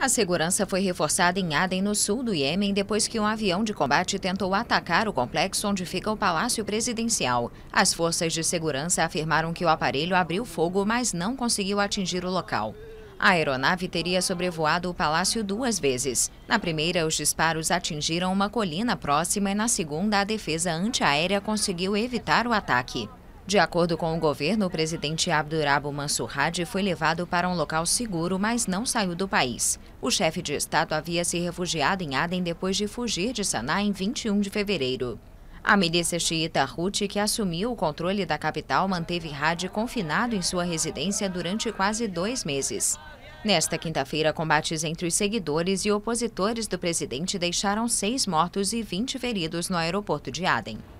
A segurança foi reforçada em Aden, no sul do Iêmen, depois que um avião de combate tentou atacar o complexo onde fica o Palácio Presidencial. As forças de segurança afirmaram que o aparelho abriu fogo, mas não conseguiu atingir o local. A aeronave teria sobrevoado o palácio duas vezes. Na primeira, os disparos atingiram uma colina próxima e na segunda, a defesa antiaérea conseguiu evitar o ataque. De acordo com o governo, o presidente Abdurabo Mansur Hadi foi levado para um local seguro, mas não saiu do país. O chefe de Estado havia se refugiado em Aden depois de fugir de Sanaa em 21 de fevereiro. A milícia xiita Houthi, que assumiu o controle da capital, manteve Hadi confinado em sua residência durante quase dois meses. Nesta quinta-feira, combates entre os seguidores e opositores do presidente deixaram seis mortos e 20 feridos no aeroporto de Aden.